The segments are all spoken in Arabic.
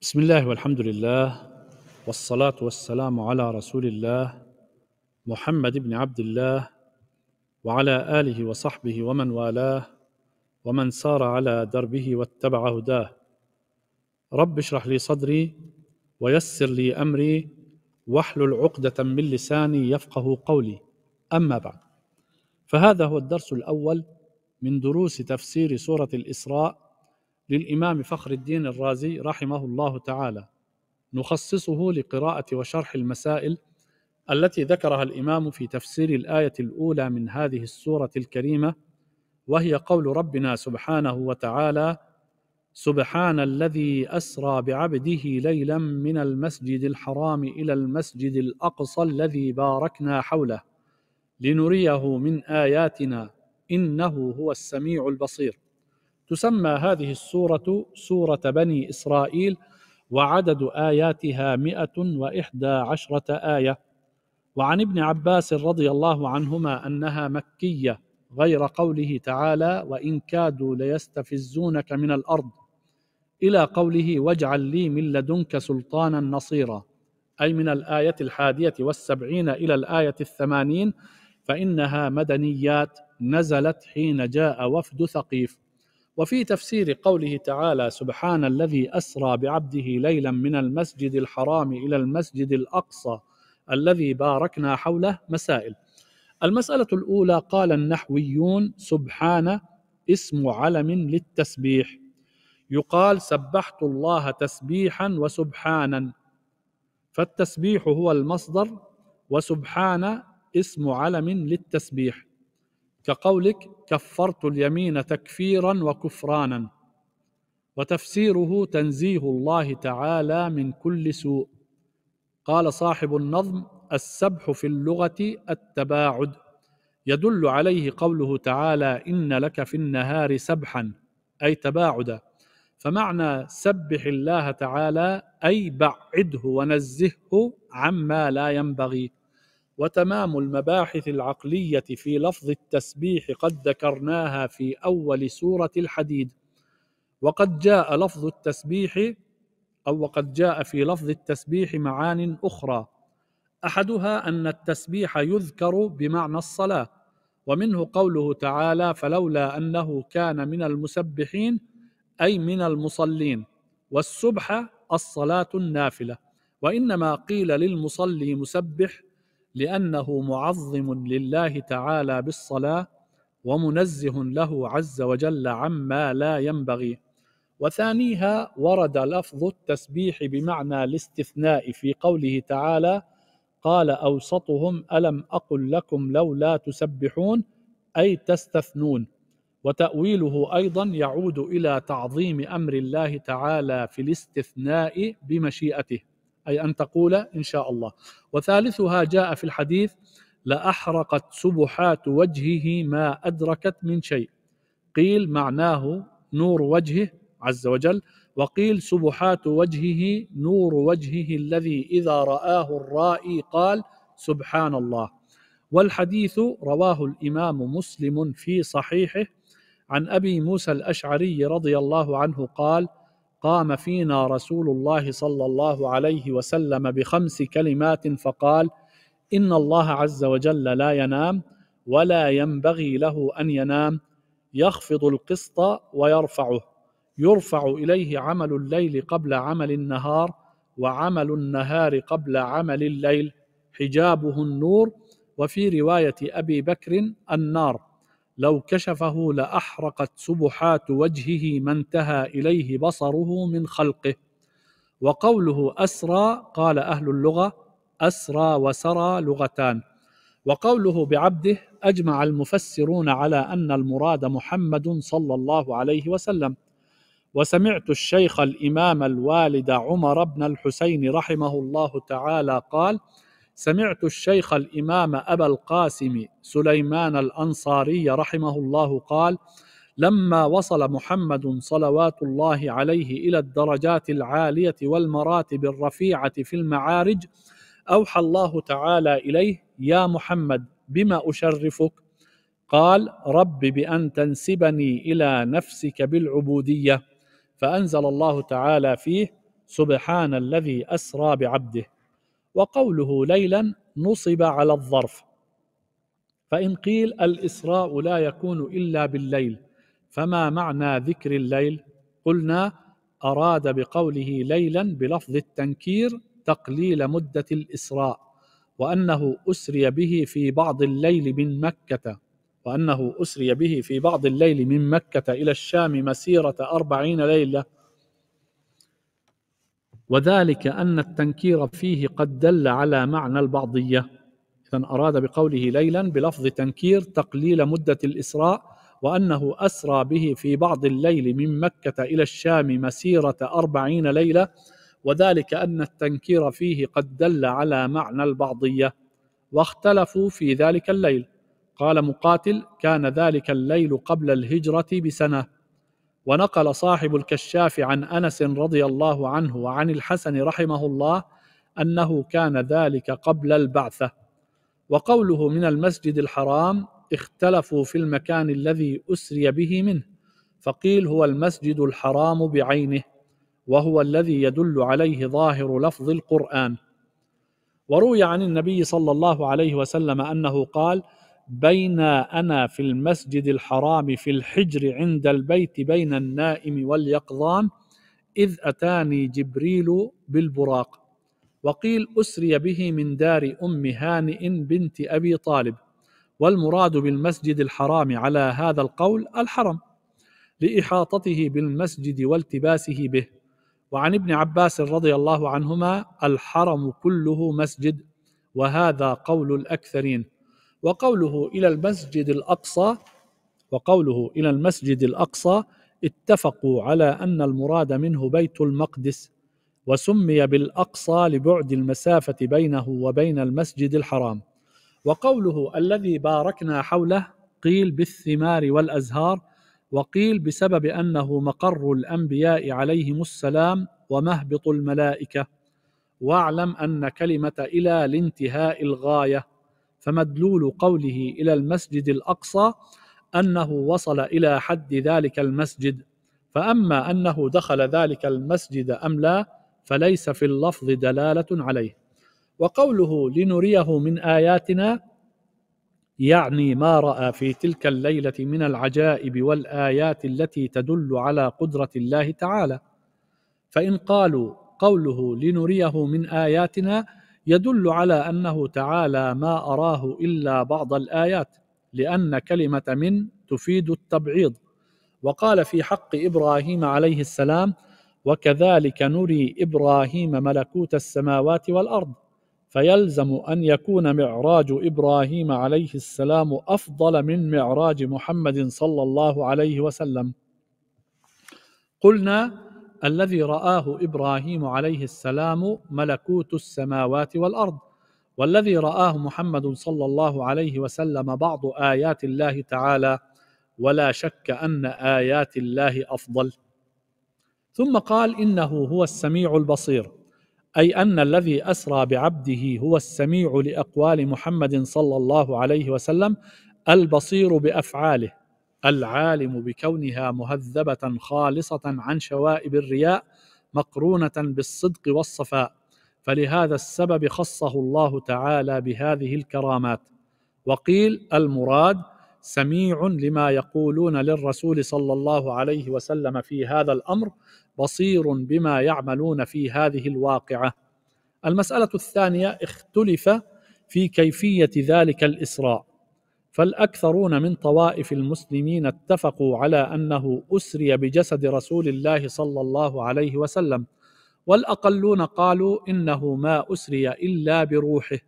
بسم الله والحمد لله والصلاة والسلام على رسول الله محمد بن عبد الله وعلى آله وصحبه ومن والاه ومن سار على دربه واتبع هداه رب اشرح لي صدري ويسر لي أمري واحلل عقدة من لساني يفقه قولي أما بعد فهذا هو الدرس الأول من دروس تفسير سورة الإسراء للإمام فخر الدين الرازي رحمه الله تعالى نخصصه لقراءة وشرح المسائل التي ذكرها الإمام في تفسير الآية الأولى من هذه السورة الكريمة وهي قول ربنا سبحانه وتعالى سبحان الذي أسرى بعبده ليلا من المسجد الحرام إلى المسجد الأقصى الذي باركنا حوله لنريه من آياتنا إنه هو السميع البصير تسمى هذه السورة سورة بني إسرائيل وعدد آياتها مئة وإحدى عشرة آية وعن ابن عباس رضي الله عنهما أنها مكية غير قوله تعالى وإن كادوا ليستفزونك من الأرض إلى قوله واجعل لي من لدنك سلطانا نصيرا أي من الآية الحادية والسبعين إلى الآية الثمانين فإنها مدنيات نزلت حين جاء وفد ثقيف وفي تفسير قوله تعالى سبحان الذي اسرى بعبده ليلا من المسجد الحرام الى المسجد الاقصى الذي باركنا حوله مسائل المساله الاولى قال النحويون سبحان اسم علم للتسبيح يقال سبحت الله تسبيحا وسبحانا فالتسبيح هو المصدر وسبحان اسم علم للتسبيح كقولك كفرت اليمين تكفيرا وكفرانا وتفسيره تنزيه الله تعالى من كل سوء قال صاحب النظم السبح في اللغه التباعد يدل عليه قوله تعالى ان لك في النهار سبحا اي تباعدا فمعنى سبح الله تعالى اي بعده ونزهه عما لا ينبغي وتمام المباحث العقليه في لفظ التسبيح قد ذكرناها في اول سوره الحديد وقد جاء لفظ التسبيح او وقد جاء في لفظ التسبيح معان اخرى احدها ان التسبيح يذكر بمعنى الصلاه ومنه قوله تعالى فلولا انه كان من المسبحين اي من المصلين والسبح الصلاه النافله وانما قيل للمصلي مسبح لأنه معظم لله تعالى بالصلاة ومنزه له عز وجل عما لا ينبغي وثانيها ورد لفظ التسبيح بمعنى الاستثناء في قوله تعالى قال أوسطهم ألم أقل لكم لولا تسبحون أي تستثنون وتأويله أيضا يعود إلى تعظيم أمر الله تعالى في الاستثناء بمشيئته أي أن تقول إن شاء الله وثالثها جاء في الحديث لأحرقت سبحات وجهه ما أدركت من شيء قيل معناه نور وجهه عز وجل وقيل سبحات وجهه نور وجهه الذي إذا رآه الرائي قال سبحان الله والحديث رواه الإمام مسلم في صحيحه عن أبي موسى الأشعري رضي الله عنه قال قام فينا رسول الله صلى الله عليه وسلم بخمس كلمات فقال ان الله عز وجل لا ينام ولا ينبغي له ان ينام يخفض القسط ويرفعه يرفع اليه عمل الليل قبل عمل النهار وعمل النهار قبل عمل الليل حجابه النور وفي روايه ابي بكر النار لو كشفه لاحرقت سبحات وجهه ما انتهى اليه بصره من خلقه وقوله اسرى قال اهل اللغه اسرى وسرى لغتان وقوله بعبده اجمع المفسرون على ان المراد محمد صلى الله عليه وسلم وسمعت الشيخ الامام الوالد عمر بن الحسين رحمه الله تعالى قال: سمعت الشيخ الامام ابا القاسم سليمان الانصاري رحمه الله قال لما وصل محمد صلوات الله عليه الى الدرجات العاليه والمراتب الرفيعه في المعارج اوحى الله تعالى اليه يا محمد بما اشرفك قال رب بان تنسبني الى نفسك بالعبوديه فانزل الله تعالى فيه سبحان الذي اسرى بعبده وقوله ليلا نصب على الظرف فإن قيل الإسراء لا يكون إلا بالليل فما معنى ذكر الليل قلنا أراد بقوله ليلا بلفظ التنكير تقليل مدة الإسراء وأنه أسري به في بعض الليل من مكة وأنه أسري به في بعض الليل من مكة إلى الشام مسيرة أربعين ليلة وذلك أن التنكير فيه قد دل على معنى البعضية إذا أراد بقوله ليلا بلفظ تنكير تقليل مدة الإسراء وأنه أسرى به في بعض الليل من مكة إلى الشام مسيرة أربعين ليلة وذلك أن التنكير فيه قد دل على معنى البعضية واختلفوا في ذلك الليل قال مقاتل كان ذلك الليل قبل الهجرة بسنة ونقل صاحب الكشاف عن انس رضي الله عنه وعن الحسن رحمه الله انه كان ذلك قبل البعثه وقوله من المسجد الحرام اختلفوا في المكان الذي اسري به منه فقيل هو المسجد الحرام بعينه وهو الذي يدل عليه ظاهر لفظ القران وروي عن النبي صلى الله عليه وسلم انه قال: بين أنا في المسجد الحرام في الحجر عند البيت بين النائم واليقظان إذ أتاني جبريل بالبراق وقيل أسري به من دار أم هانئ بنت أبي طالب والمراد بالمسجد الحرام على هذا القول الحرم لإحاطته بالمسجد والتباسه به وعن ابن عباس رضي الله عنهما الحرم كله مسجد وهذا قول الأكثرين وقوله إلى المسجد الأقصى وقوله إلى المسجد الأقصى اتفقوا على أن المراد منه بيت المقدس وسمي بالأقصى لبعد المسافة بينه وبين المسجد الحرام وقوله الذي باركنا حوله قيل بالثمار والأزهار وقيل بسبب أنه مقر الأنبياء عليهم السلام ومهبط الملائكة واعلم أن كلمة إلى لانتهاء الغاية فمدلول قوله الى المسجد الاقصى انه وصل الى حد ذلك المسجد فاما انه دخل ذلك المسجد ام لا فليس في اللفظ دلاله عليه وقوله لنريه من اياتنا يعني ما راى في تلك الليله من العجائب والايات التي تدل على قدره الله تعالى فان قالوا قوله لنريه من اياتنا يدل على أنه تعالى ما أراه إلا بعض الآيات لأن كلمة من تفيد التبعيض وقال في حق إبراهيم عليه السلام وكذلك نري إبراهيم ملكوت السماوات والأرض فيلزم أن يكون معراج إبراهيم عليه السلام أفضل من معراج محمد صلى الله عليه وسلم قلنا الذي رآه إبراهيم عليه السلام ملكوت السماوات والأرض والذي رآه محمد صلى الله عليه وسلم بعض آيات الله تعالى ولا شك أن آيات الله أفضل ثم قال إنه هو السميع البصير أي أن الذي أسرى بعبده هو السميع لأقوال محمد صلى الله عليه وسلم البصير بأفعاله العالم بكونها مهذبه خالصه عن شوائب الرياء مقرونه بالصدق والصفاء فلهذا السبب خصه الله تعالى بهذه الكرامات وقيل المراد سميع لما يقولون للرسول صلى الله عليه وسلم في هذا الامر بصير بما يعملون في هذه الواقعه المساله الثانيه اختلف في كيفيه ذلك الاسراء فالاكثرون من طوائف المسلمين اتفقوا على انه اسري بجسد رسول الله صلى الله عليه وسلم والاقلون قالوا انه ما اسري الا بروحه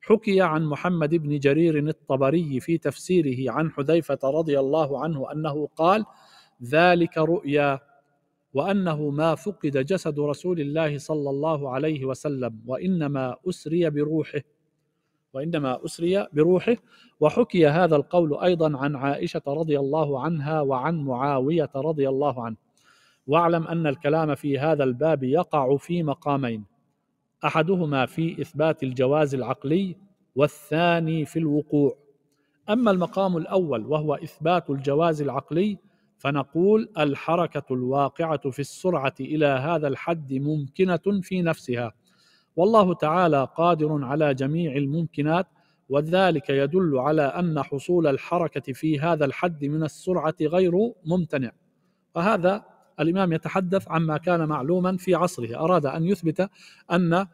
حكي عن محمد بن جرير الطبري في تفسيره عن حذيفه رضي الله عنه انه قال ذلك رؤيا وانه ما فقد جسد رسول الله صلى الله عليه وسلم وانما اسري بروحه وإنما أسري بروحه وحكي هذا القول أيضا عن عائشة رضي الله عنها وعن معاوية رضي الله عنه واعلم أن الكلام في هذا الباب يقع في مقامين أحدهما في إثبات الجواز العقلي والثاني في الوقوع أما المقام الأول وهو إثبات الجواز العقلي فنقول الحركة الواقعة في السرعة إلى هذا الحد ممكنة في نفسها والله تعالى قادر على جميع الممكنات وذلك يدل على ان حصول الحركه في هذا الحد من السرعه غير ممتنع فهذا الامام يتحدث عما كان معلوما في عصره اراد ان يثبت ان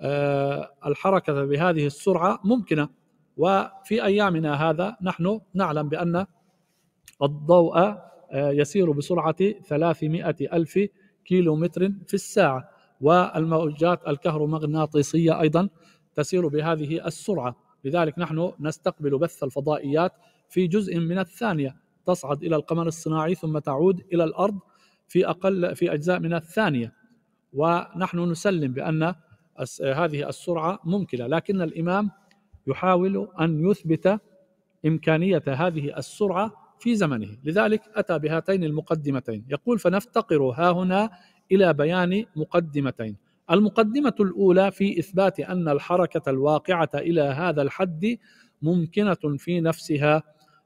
آه، الحركه بهذه السرعه ممكنه وفي ايامنا هذا نحن نعلم بان الضوء آه، يسير بسرعه 300 الف كيلو متر في الساعه والموجات الكهرومغناطيسيه ايضا تسير بهذه السرعه لذلك نحن نستقبل بث الفضائيات في جزء من الثانيه تصعد الى القمر الصناعي ثم تعود الى الارض في اقل في اجزاء من الثانيه ونحن نسلم بان هذه السرعه ممكنه لكن الامام يحاول ان يثبت امكانيه هذه السرعه في زمنه لذلك اتى بهاتين المقدمتين يقول فنفتقر ها هنا إلى بيان مقدمتين المقدمة الأولى في إثبات أن الحركة الواقعة إلى هذا الحد ممكنة في نفسها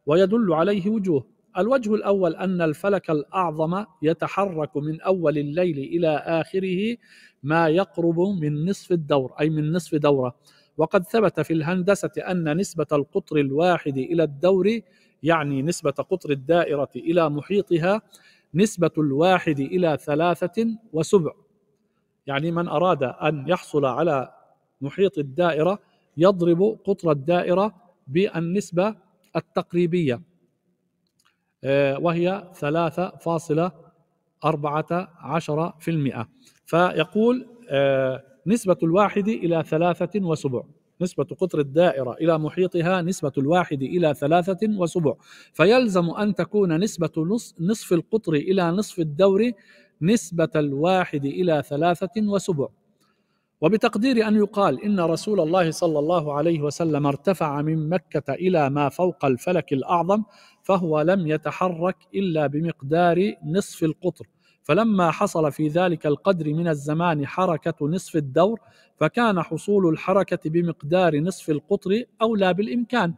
ويدل عليه وجوه الوجه الأول أن الفلك الأعظم يتحرك من أول الليل إلى آخره ما يقرب من نصف الدور أي من نصف دورة وقد ثبت في الهندسة أن نسبة القطر الواحد إلى الدور يعني نسبة قطر الدائرة إلى محيطها نسبة الواحد إلى ثلاثة وسبع يعني من أراد أن يحصل على محيط الدائرة يضرب قطر الدائرة بالنسبة التقريبية آه، وهي ثلاثة فاصلة أربعة عشر في المئة فيقول آه، نسبة الواحد إلى ثلاثة وسبع نسبة قطر الدائرة إلى محيطها نسبة الواحد إلى ثلاثة وسبع فيلزم أن تكون نسبة نصف القطر إلى نصف الدور نسبة الواحد إلى ثلاثة وسبع وبتقدير أن يقال إن رسول الله صلى الله عليه وسلم ارتفع من مكة إلى ما فوق الفلك الأعظم فهو لم يتحرك إلا بمقدار نصف القطر فلما حصل في ذلك القدر من الزمان حركة نصف الدور فكان حصول الحركة بمقدار نصف القطر أولى بالإمكان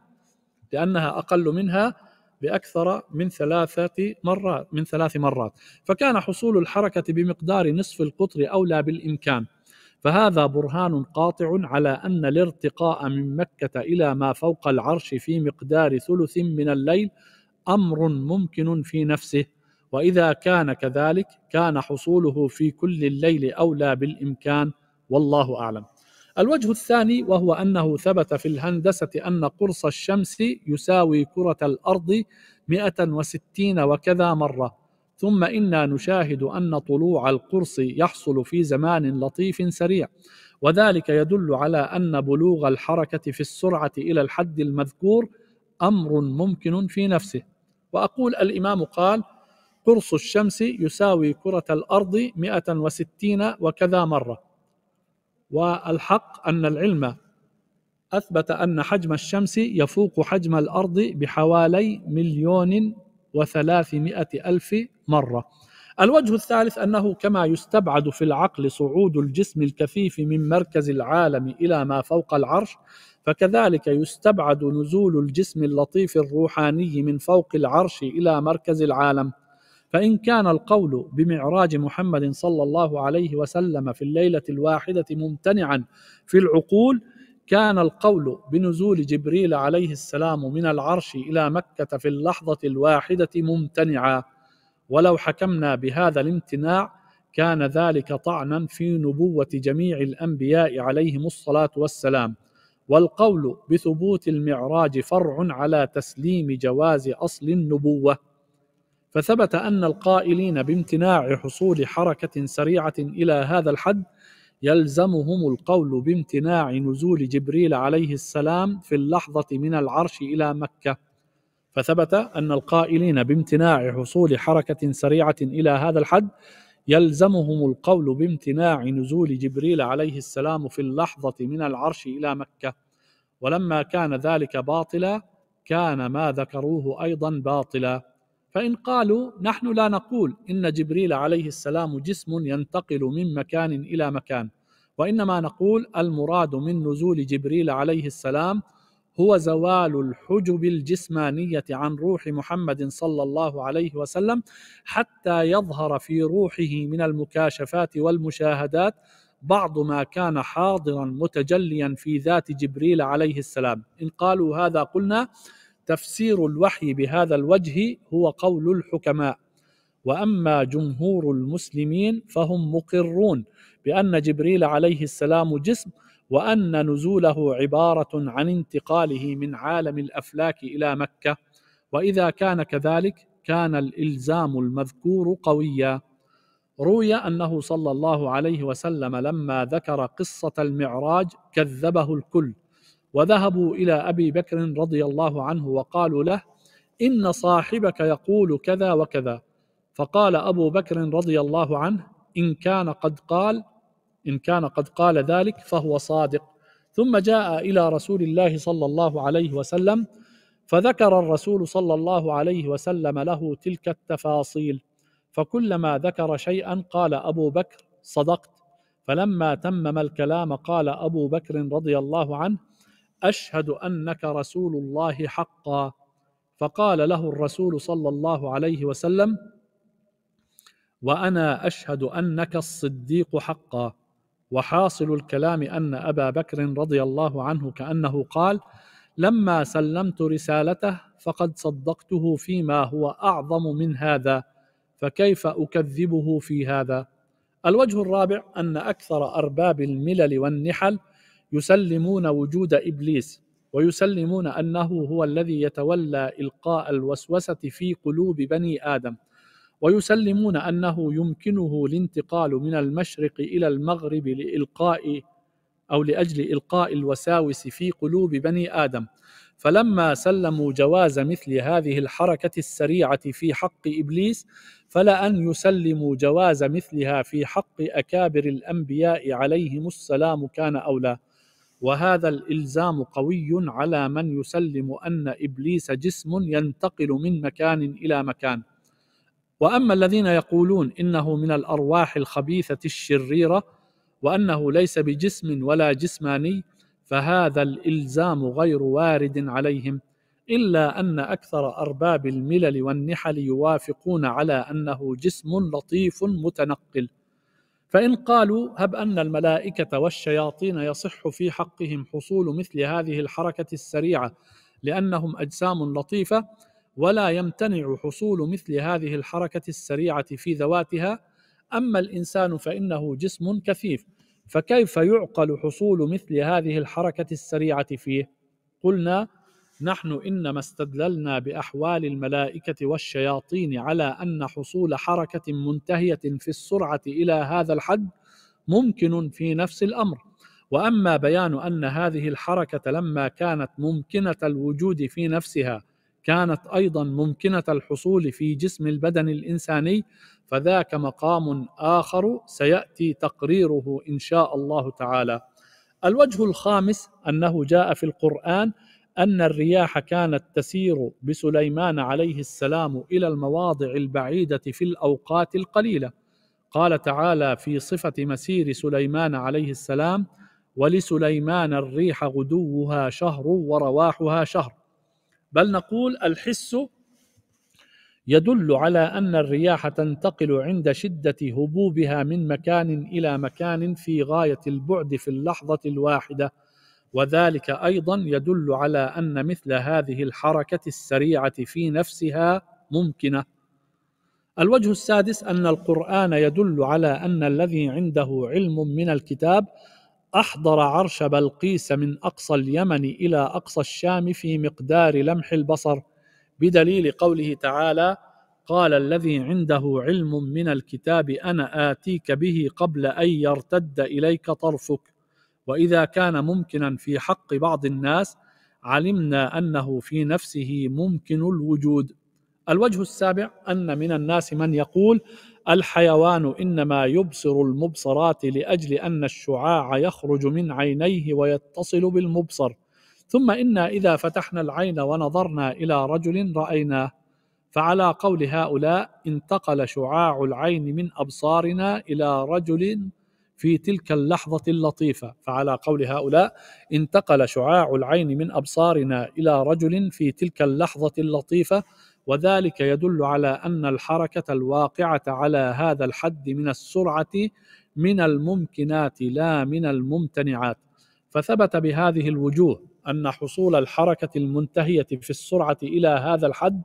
لأنها أقل منها بأكثر من ثلاثة مرات من ثلاث مرات فكان حصول الحركة بمقدار نصف القطر أولى بالإمكان فهذا برهان قاطع على أن الارتقاء من مكة إلى ما فوق العرش في مقدار ثلث من الليل أمر ممكن في نفسه واذا كان كذلك كان حصوله في كل الليل اولى بالامكان والله اعلم. الوجه الثاني وهو انه ثبت في الهندسه ان قرص الشمس يساوي كره الارض 160 وكذا مره ثم انا نشاهد ان طلوع القرص يحصل في زمان لطيف سريع وذلك يدل على ان بلوغ الحركه في السرعه الى الحد المذكور امر ممكن في نفسه واقول الامام قال قرص الشمس يساوي كرة الأرض 160 وكذا مرة والحق أن العلم أثبت أن حجم الشمس يفوق حجم الأرض بحوالي مليون وثلاثمائة ألف مرة الوجه الثالث أنه كما يستبعد في العقل صعود الجسم الكثيف من مركز العالم إلى ما فوق العرش فكذلك يستبعد نزول الجسم اللطيف الروحاني من فوق العرش إلى مركز العالم فإن كان القول بمعراج محمد صلى الله عليه وسلم في الليلة الواحدة ممتنعا في العقول كان القول بنزول جبريل عليه السلام من العرش إلى مكة في اللحظة الواحدة ممتنعا ولو حكمنا بهذا الامتناع كان ذلك طعنا في نبوة جميع الأنبياء عليهم الصلاة والسلام والقول بثبوت المعراج فرع على تسليم جواز أصل النبوة فثبت أن القائلين بامتناع حصول حركة سريعة إلى هذا الحد يلزمهم القول بامتناع نزول جبريل عليه السلام في اللحظة من العرش إلى مكة فثبت أن القائلين بامتناع حصول حركة سريعة إلى هذا الحد يلزمهم القول بامتناع نزول جبريل عليه السلام في اللحظة من العرش إلى مكة ولما كان ذلك باطلا كان ما ذكروه أيضا باطلا فإن قالوا نحن لا نقول إن جبريل عليه السلام جسم ينتقل من مكان إلى مكان وإنما نقول المراد من نزول جبريل عليه السلام هو زوال الحجب الجسمانية عن روح محمد صلى الله عليه وسلم حتى يظهر في روحه من المكاشفات والمشاهدات بعض ما كان حاضرا متجليا في ذات جبريل عليه السلام إن قالوا هذا قلنا تفسير الوحي بهذا الوجه هو قول الحكماء واما جمهور المسلمين فهم مقرون بان جبريل عليه السلام جسم وان نزوله عباره عن انتقاله من عالم الافلاك الى مكه واذا كان كذلك كان الالزام المذكور قويا روي انه صلى الله عليه وسلم لما ذكر قصه المعراج كذبه الكل وذهبوا الى ابي بكر رضي الله عنه وقالوا له ان صاحبك يقول كذا وكذا فقال ابو بكر رضي الله عنه ان كان قد قال ان كان قد قال ذلك فهو صادق ثم جاء الى رسول الله صلى الله عليه وسلم فذكر الرسول صلى الله عليه وسلم له تلك التفاصيل فكلما ذكر شيئا قال ابو بكر صدقت فلما تمم الكلام قال ابو بكر رضي الله عنه اشهد انك رسول الله حقا فقال له الرسول صلى الله عليه وسلم وانا اشهد انك الصديق حقا وحاصل الكلام ان ابا بكر رضي الله عنه كانه قال لما سلمت رسالته فقد صدقته فيما هو اعظم من هذا فكيف اكذبه في هذا الوجه الرابع ان اكثر ارباب الملل والنحل يسلمون وجود ابليس ويسلمون انه هو الذي يتولى القاء الوسوسه في قلوب بني ادم ويسلمون انه يمكنه الانتقال من المشرق الى المغرب لالقاء او لاجل القاء الوساوس في قلوب بني ادم فلما سلموا جواز مثل هذه الحركه السريعه في حق ابليس فلان يسلموا جواز مثلها في حق اكابر الانبياء عليهم السلام كان اولى وهذا الالزام قوي على من يسلم ان ابليس جسم ينتقل من مكان الى مكان واما الذين يقولون انه من الارواح الخبيثه الشريره وانه ليس بجسم ولا جسماني فهذا الالزام غير وارد عليهم الا ان اكثر ارباب الملل والنحل يوافقون على انه جسم لطيف متنقل فإن قالوا هب أن الملائكة والشياطين يصح في حقهم حصول مثل هذه الحركة السريعة لأنهم أجسام لطيفة ولا يمتنع حصول مثل هذه الحركة السريعة في ذواتها أما الإنسان فإنه جسم كثيف فكيف يعقل حصول مثل هذه الحركة السريعة فيه؟ قلنا نحن انما استدللنا باحوال الملائكه والشياطين على ان حصول حركه منتهيه في السرعه الى هذا الحد ممكن في نفس الامر واما بيان ان هذه الحركه لما كانت ممكنه الوجود في نفسها كانت ايضا ممكنه الحصول في جسم البدن الانساني فذاك مقام اخر سياتي تقريره ان شاء الله تعالى الوجه الخامس انه جاء في القران أن الرياح كانت تسير بسليمان عليه السلام إلى المواضع البعيدة في الأوقات القليلة قال تعالى في صفة مسير سليمان عليه السلام ولسليمان الريح غدوها شهر ورواحها شهر بل نقول الحس يدل على ان الرياح تنتقل عند شده هبوبها من مكان الى مكان في غايه البعد في اللحظه الواحده وذلك ايضا يدل على ان مثل هذه الحركه السريعه في نفسها ممكنه الوجه السادس ان القران يدل على ان الذي عنده علم من الكتاب احضر عرش بلقيس من اقصى اليمن الى اقصى الشام في مقدار لمح البصر بدليل قوله تعالى قال الذي عنده علم من الكتاب انا اتيك به قبل ان يرتد اليك طرفك واذا كان ممكنا في حق بعض الناس علمنا انه في نفسه ممكن الوجود الوجه السابع ان من الناس من يقول الحيوان انما يبصر المبصرات لاجل ان الشعاع يخرج من عينيه ويتصل بالمبصر ثم انا اذا فتحنا العين ونظرنا الى رجل رايناه فعلى قول هؤلاء انتقل شعاع العين من ابصارنا الى رجل في تلك اللحظة اللطيفة فعلى قول هؤلاء انتقل شعاع العين من أبصارنا إلى رجل في تلك اللحظة اللطيفة وذلك يدل على أن الحركة الواقعة على هذا الحد من السرعة من الممكنات لا من الممتنعات فثبت بهذه الوجوه أن حصول الحركة المنتهية في السرعة إلى هذا الحد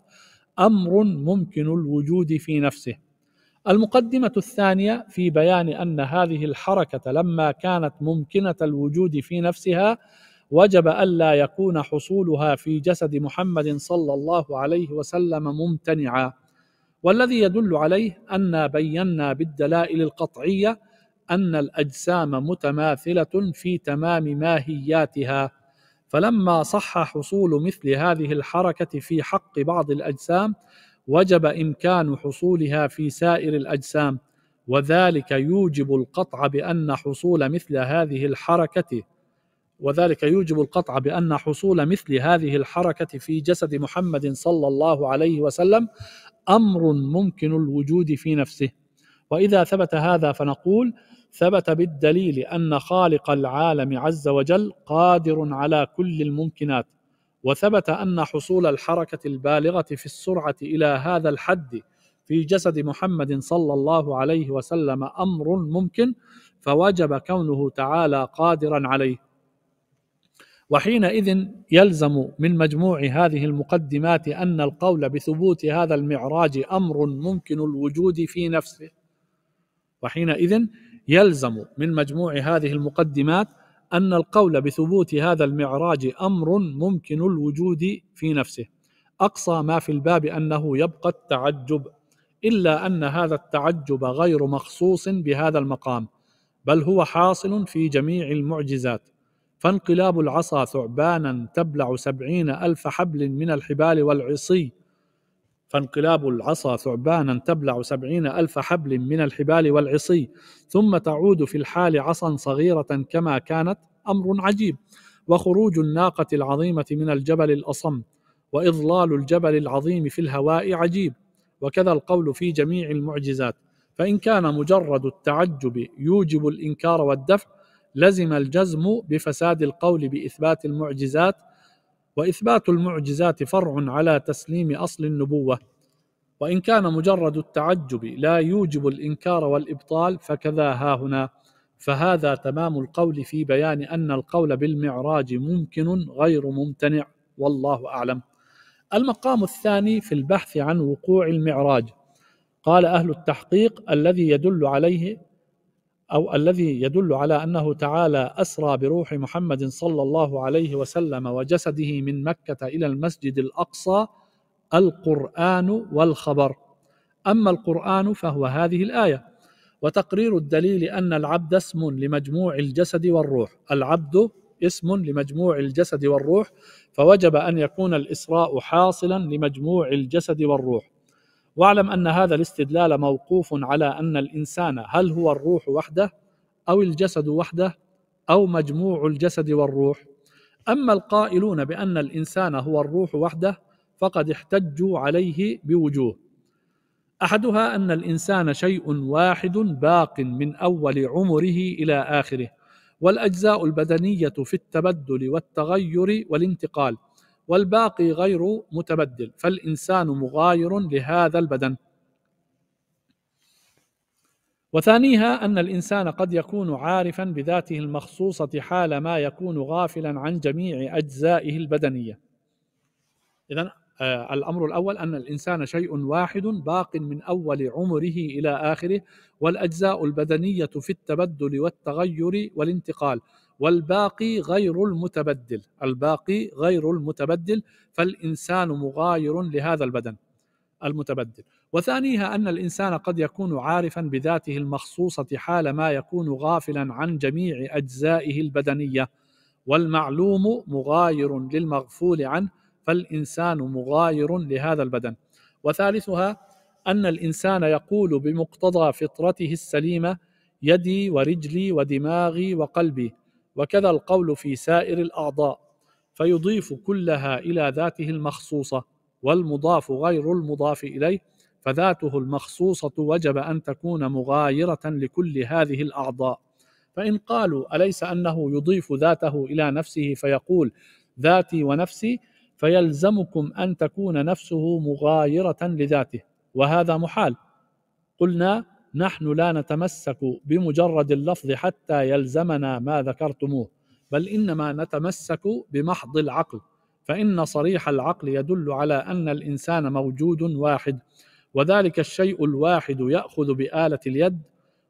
أمر ممكن الوجود في نفسه المقدمة الثانية في بيان أن هذه الحركة لما كانت ممكنة الوجود في نفسها وجب ألا يكون حصولها في جسد محمد صلى الله عليه وسلم ممتنعا والذي يدل عليه أن بينا بالدلائل القطعية أن الأجسام متماثلة في تمام ماهياتها فلما صح حصول مثل هذه الحركة في حق بعض الأجسام وجب امكان حصولها في سائر الاجسام وذلك يوجب القطع بان حصول مثل هذه الحركه وذلك يوجب القطع بان حصول مثل هذه الحركه في جسد محمد صلى الله عليه وسلم امر ممكن الوجود في نفسه واذا ثبت هذا فنقول ثبت بالدليل ان خالق العالم عز وجل قادر على كل الممكنات وثبت ان حصول الحركه البالغه في السرعه الى هذا الحد في جسد محمد صلى الله عليه وسلم امر ممكن فوجب كونه تعالى قادرا عليه وحينئذ يلزم من مجموع هذه المقدمات ان القول بثبوت هذا المعراج امر ممكن الوجود في نفسه وحينئذ يلزم من مجموع هذه المقدمات أن القول بثبوت هذا المعراج أمر ممكن الوجود في نفسه أقصى ما في الباب أنه يبقى التعجب إلا أن هذا التعجب غير مخصوص بهذا المقام بل هو حاصل في جميع المعجزات فانقلاب العصا ثعبانا تبلع سبعين ألف حبل من الحبال والعصي فانقلاب العصا ثعبانا تبلع سبعين ألف حبل من الحبال والعصي ثم تعود في الحال عصا صغيرة كما كانت أمر عجيب وخروج الناقة العظيمة من الجبل الأصم وإضلال الجبل العظيم في الهواء عجيب وكذا القول في جميع المعجزات فإن كان مجرد التعجب يوجب الإنكار والدفع لزم الجزم بفساد القول بإثبات المعجزات واثبات المعجزات فرع على تسليم اصل النبوه وان كان مجرد التعجب لا يوجب الانكار والابطال فكذا ها هنا فهذا تمام القول في بيان ان القول بالمعراج ممكن غير ممتنع والله اعلم المقام الثاني في البحث عن وقوع المعراج قال اهل التحقيق الذي يدل عليه أو الذي يدل على أنه تعالى أسرى بروح محمد صلى الله عليه وسلم وجسده من مكة إلى المسجد الأقصى القرآن والخبر أما القرآن فهو هذه الآية وتقرير الدليل أن العبد اسم لمجموع الجسد والروح العبد اسم لمجموع الجسد والروح فوجب أن يكون الإسراء حاصلا لمجموع الجسد والروح واعلم ان هذا الاستدلال موقوف على ان الانسان هل هو الروح وحده او الجسد وحده او مجموع الجسد والروح اما القائلون بان الانسان هو الروح وحده فقد احتجوا عليه بوجوه احدها ان الانسان شيء واحد باق من اول عمره الى اخره والاجزاء البدنيه في التبدل والتغير والانتقال والباقي غير متبدل فالإنسان مغاير لهذا البدن وثانيها أن الإنسان قد يكون عارفا بذاته المخصوصة حال ما يكون غافلا عن جميع أجزائه البدنية إذا آه، الأمر الأول أن الإنسان شيء واحد باق من أول عمره إلى آخره والأجزاء البدنية في التبدل والتغير والانتقال والباقي غير المتبدل الباقي غير المتبدل فالإنسان مغاير لهذا البدن المتبدل وثانيها أن الإنسان قد يكون عارفا بذاته المخصوصة حال ما يكون غافلا عن جميع أجزائه البدنية والمعلوم مغاير للمغفول عنه فالإنسان مغاير لهذا البدن وثالثها أن الإنسان يقول بمقتضى فطرته السليمة يدي ورجلي ودماغي وقلبي وكذا القول في سائر الأعضاء فيضيف كلها إلى ذاته المخصوصة والمضاف غير المضاف إليه فذاته المخصوصة وجب أن تكون مغايرة لكل هذه الأعضاء فإن قالوا أليس أنه يضيف ذاته إلى نفسه فيقول ذاتي ونفسي فيلزمكم أن تكون نفسه مغايرة لذاته وهذا محال قلنا نحن لا نتمسك بمجرد اللفظ حتى يلزمنا ما ذكرتموه بل انما نتمسك بمحض العقل فان صريح العقل يدل على ان الانسان موجود واحد وذلك الشيء الواحد ياخذ باله اليد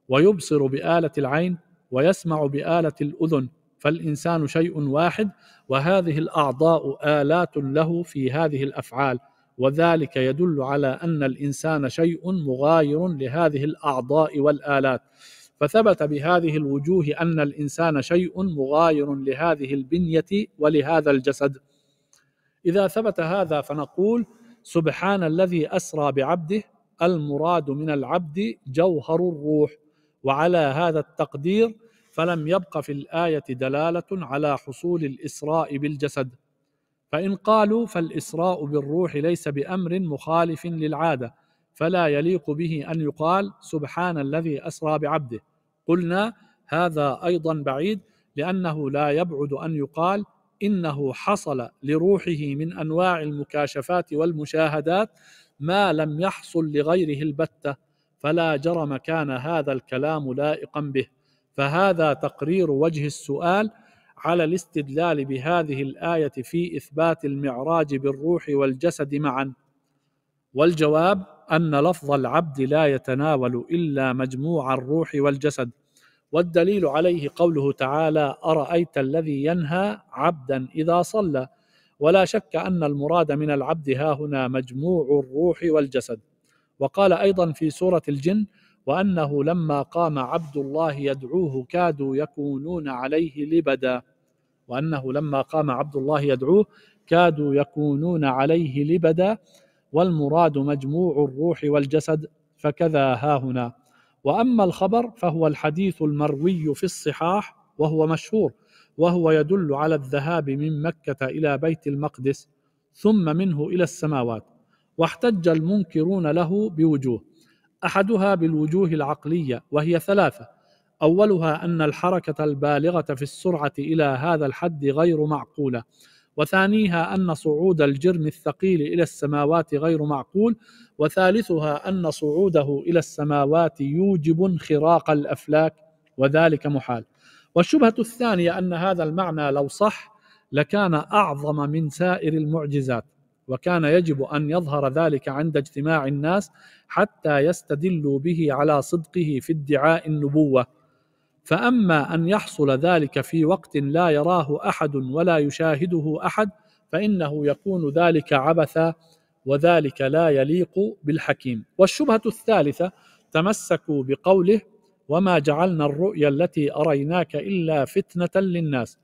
ويبصر باله العين ويسمع باله الاذن فالانسان شيء واحد وهذه الاعضاء الات له في هذه الافعال وذلك يدل على ان الانسان شيء مغاير لهذه الاعضاء والالات فثبت بهذه الوجوه ان الانسان شيء مغاير لهذه البنيه ولهذا الجسد اذا ثبت هذا فنقول سبحان الذي اسرى بعبده المراد من العبد جوهر الروح وعلى هذا التقدير فلم يبق في الايه دلاله على حصول الاسراء بالجسد فإن قالوا فالإسراء بالروح ليس بأمر مخالف للعادة فلا يليق به أن يقال سبحان الذي أسرى بعبده قلنا هذا أيضا بعيد لأنه لا يبعد أن يقال إنه حصل لروحه من أنواع المكاشفات والمشاهدات ما لم يحصل لغيره البتة فلا جرم كان هذا الكلام لائقا به فهذا تقرير وجه السؤال على الاستدلال بهذه الايه في اثبات المعراج بالروح والجسد معا والجواب ان لفظ العبد لا يتناول الا مجموع الروح والجسد والدليل عليه قوله تعالى ارايت الذي ينهى عبدا اذا صلى ولا شك ان المراد من العبد ها هنا مجموع الروح والجسد وقال ايضا في سوره الجن وانه لما قام عبد الله يدعوه كادوا يكونون عليه لبدا وأنه لما قام عبد الله يدعوه كادوا يكونون عليه لبدا والمراد مجموع الروح والجسد فكذا ها هنا وأما الخبر فهو الحديث المروي في الصحاح وهو مشهور وهو يدل على الذهاب من مكة إلى بيت المقدس ثم منه إلى السماوات واحتج المنكرون له بوجوه أحدها بالوجوه العقلية وهي ثلاثة اولها ان الحركه البالغه في السرعه الى هذا الحد غير معقوله وثانيها ان صعود الجرم الثقيل الى السماوات غير معقول وثالثها ان صعوده الى السماوات يوجب انخراق الافلاك وذلك محال والشبهه الثانيه ان هذا المعنى لو صح لكان اعظم من سائر المعجزات وكان يجب ان يظهر ذلك عند اجتماع الناس حتى يستدلوا به على صدقه في ادعاء النبوه فاما ان يحصل ذلك في وقت لا يراه احد ولا يشاهده احد فانه يكون ذلك عبثا وذلك لا يليق بالحكيم والشبهه الثالثه تمسكوا بقوله وما جعلنا الرؤيا التي اريناك الا فتنه للناس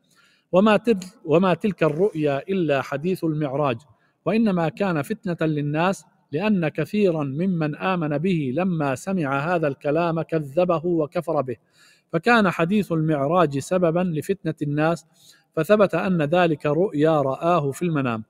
وما تل وما تلك الرؤيا الا حديث المعراج وانما كان فتنه للناس لان كثيرا ممن امن به لما سمع هذا الكلام كذبه وكفر به فكان حديث المعراج سببا لفتنه الناس فثبت ان ذلك رؤيا رآه في المنام.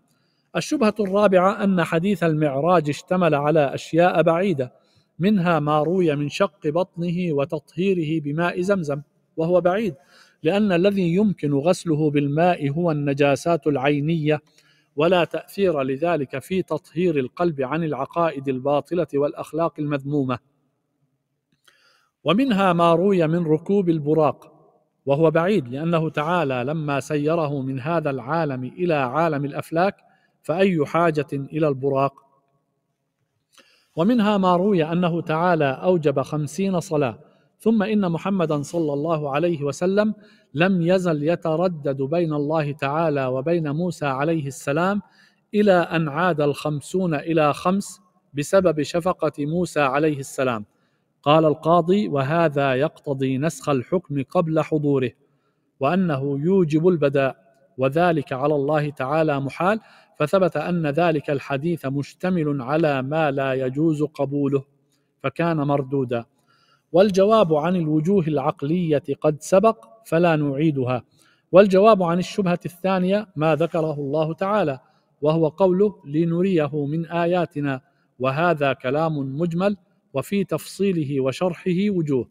الشبهه الرابعه ان حديث المعراج اشتمل على اشياء بعيده منها ما روي من شق بطنه وتطهيره بماء زمزم وهو بعيد لان الذي يمكن غسله بالماء هو النجاسات العينيه ولا تاثير لذلك في تطهير القلب عن العقائد الباطله والاخلاق المذمومه ومنها ما روي من ركوب البراق وهو بعيد لانه تعالى لما سيره من هذا العالم الى عالم الافلاك فاي حاجه الى البراق ومنها ما روي انه تعالى اوجب خمسين صلاه ثم ان محمدا صلى الله عليه وسلم لم يزل يتردد بين الله تعالى وبين موسى عليه السلام الى ان عاد الخمسون الى خمس بسبب شفقه موسى عليه السلام قال القاضي وهذا يقتضي نسخ الحكم قبل حضوره وانه يوجب البداء وذلك على الله تعالى محال فثبت ان ذلك الحديث مشتمل على ما لا يجوز قبوله فكان مردودا والجواب عن الوجوه العقليه قد سبق فلا نعيدها والجواب عن الشبهه الثانيه ما ذكره الله تعالى وهو قوله لنريه من اياتنا وهذا كلام مجمل وفي تفصيله وشرحه وجوه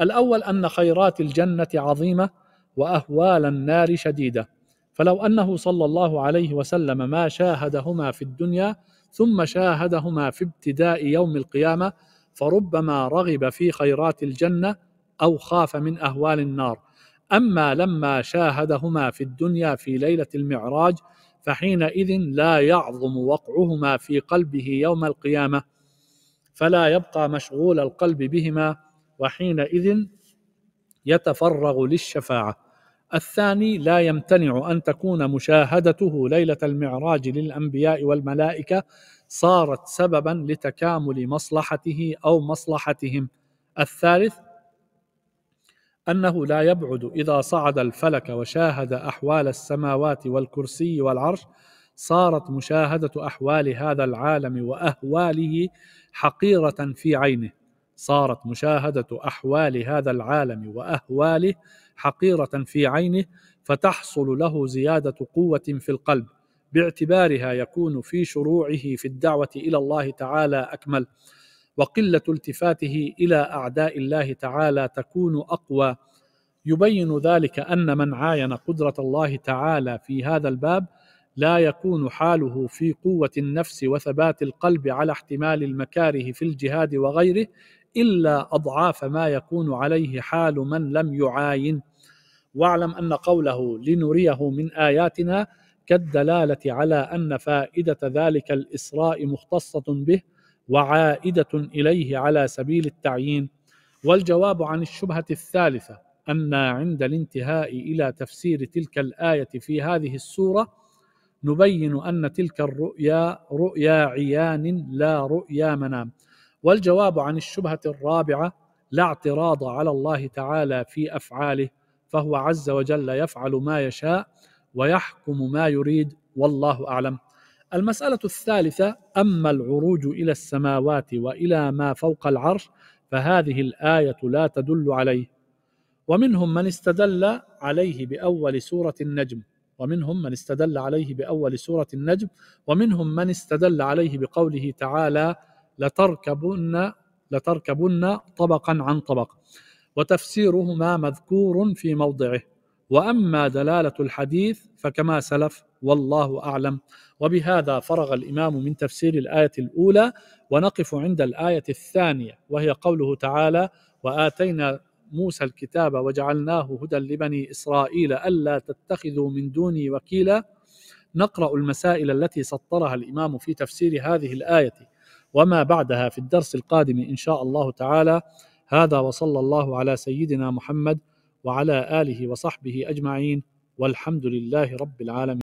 الاول ان خيرات الجنه عظيمه واهوال النار شديده فلو انه صلى الله عليه وسلم ما شاهدهما في الدنيا ثم شاهدهما في ابتداء يوم القيامه فربما رغب في خيرات الجنه او خاف من اهوال النار اما لما شاهدهما في الدنيا في ليله المعراج فحينئذ لا يعظم وقعهما في قلبه يوم القيامه فلا يبقى مشغول القلب بهما وحينئذ يتفرغ للشفاعه الثاني لا يمتنع ان تكون مشاهدته ليله المعراج للانبياء والملائكه صارت سببا لتكامل مصلحته او مصلحتهم الثالث انه لا يبعد اذا صعد الفلك وشاهد احوال السماوات والكرسي والعرش صارت مشاهده احوال هذا العالم واهواله حقيره في عينه صارت مشاهده احوال هذا العالم واهواله حقيره في عينه فتحصل له زياده قوه في القلب باعتبارها يكون في شروعه في الدعوه الى الله تعالى اكمل وقله التفاته الى اعداء الله تعالى تكون اقوى يبين ذلك ان من عاين قدره الله تعالى في هذا الباب لا يكون حاله في قوه النفس وثبات القلب على احتمال المكاره في الجهاد وغيره الا اضعاف ما يكون عليه حال من لم يعاين واعلم ان قوله لنريه من اياتنا كالدلاله على ان فائده ذلك الاسراء مختصه به وعائده اليه على سبيل التعيين والجواب عن الشبهه الثالثه ان عند الانتهاء الى تفسير تلك الايه في هذه السوره نبين أن تلك الرؤيا رؤيا عيان لا رؤيا منام والجواب عن الشبهة الرابعة لا اعتراض على الله تعالى في أفعاله فهو عز وجل يفعل ما يشاء ويحكم ما يريد والله أعلم المسألة الثالثة أما العروج إلى السماوات وإلى ما فوق العرش فهذه الآية لا تدل عليه ومنهم من استدل عليه بأول سورة النجم ومنهم من استدل عليه باول سوره النجم ومنهم من استدل عليه بقوله تعالى لتركبن لتركبن طبقا عن طبق وتفسيرهما مذكور في موضعه واما دلاله الحديث فكما سلف والله اعلم وبهذا فرغ الامام من تفسير الايه الاولى ونقف عند الايه الثانيه وهي قوله تعالى واتينا موسى الكتاب وجعلناه هدى لبني إسرائيل ألا تتخذوا من دوني وكيلا نقرأ المسائل التي سطرها الإمام في تفسير هذه الآية وما بعدها في الدرس القادم إن شاء الله تعالى هذا وصلى الله على سيدنا محمد وعلى آله وصحبه أجمعين والحمد لله رب العالمين